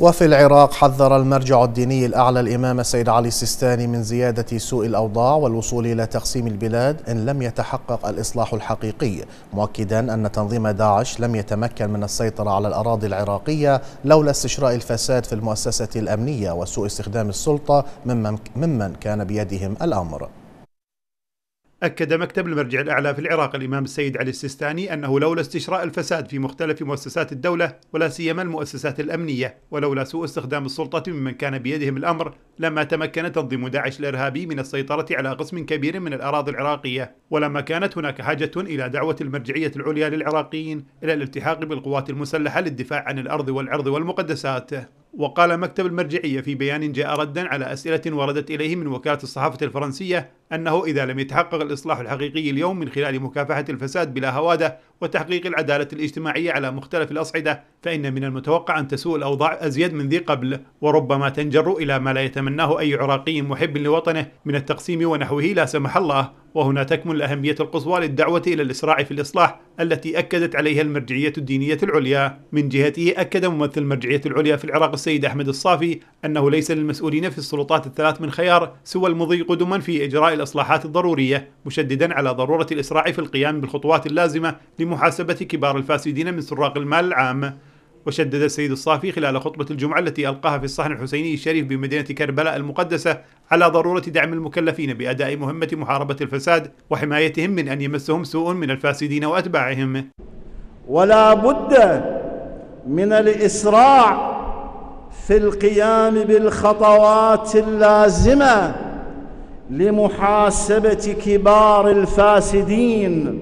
وفي العراق حذر المرجع الديني الأعلى الإمام السيد علي السيستاني من زيادة سوء الأوضاع والوصول إلى تقسيم البلاد إن لم يتحقق الإصلاح الحقيقي مؤكدا أن تنظيم داعش لم يتمكن من السيطرة على الأراضي العراقية لولا استشراء الفساد في المؤسسة الأمنية وسوء استخدام السلطة ممن كان بيدهم الأمر أكد مكتب المرجع الأعلى في العراق الإمام السيد علي السيستاني أنه لولا استشراء الفساد في مختلف مؤسسات الدولة ولا سيما المؤسسات الأمنية ولولا سوء استخدام السلطة ممن كان بيدهم الأمر لما تمكن تنظيم داعش الإرهابي من السيطرة على قسم كبير من الأراضي العراقية ولما كانت هناك حاجة إلى دعوة المرجعية العليا للعراقيين إلى الالتحاق بالقوات المسلحة للدفاع عن الأرض والعرض والمقدسات وقال مكتب المرجعية في بيان جاء ردا على أسئلة وردت إليه من وكالة الصحافة الفرنسية أنه إذا لم يتحقق الإصلاح الحقيقي اليوم من خلال مكافحة الفساد بلا هوادة وتحقيق العدالة الاجتماعية على مختلف الأصعدة فإن من المتوقع أن تسوء الأوضاع أزيد من ذي قبل وربما تنجر إلى ما لا يتمناه أي عراقي محب لوطنه من التقسيم ونحوه لا سمح الله وهنا تكمن الأهمية القصوى للدعوة إلى الإسراع في الإصلاح التي أكدت عليها المرجعية الدينية العليا من جهته أكد ممثل المرجعية العليا في العراق السيد أحمد الصافي أنه ليس للمسؤولين في السلطات الثلاث من خيار سوى المضي قدما في إجراء الإصلاحات الضرورية مشددا على ضرورة الإسراع في القيام بالخطوات اللازمة لمحاسبة كبار الفاسدين من سراق المال العام وشدد السيد الصافي خلال خطبة الجمعة التي ألقاها في الصحن الحسيني الشريف بمدينة كربلاء المقدسة على ضرورة دعم المكلفين بأداء مهمة محاربة الفساد وحمايتهم من أن يمسهم سوء من الفاسدين وأتباعهم ولا بد من الإسراع في القيام بالخطوات اللازمة لمحاسبة كبار الفاسدين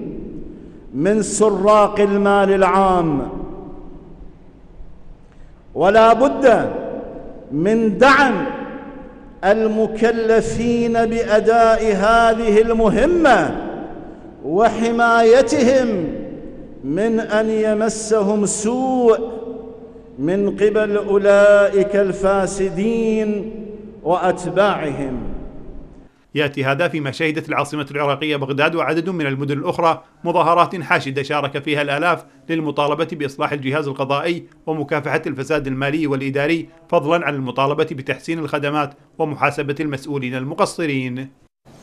من سراق المال العام ولا بد من دعم المكلفين باداء هذه المهمه وحمايتهم من ان يمسهم سوء من قبل اولئك الفاسدين واتباعهم ياتي هذا فيما شهدت العاصمه العراقيه بغداد وعدد من المدن الاخرى مظاهرات حاشده شارك فيها الالاف للمطالبه باصلاح الجهاز القضائي ومكافحه الفساد المالي والاداري فضلا عن المطالبه بتحسين الخدمات ومحاسبه المسؤولين المقصرين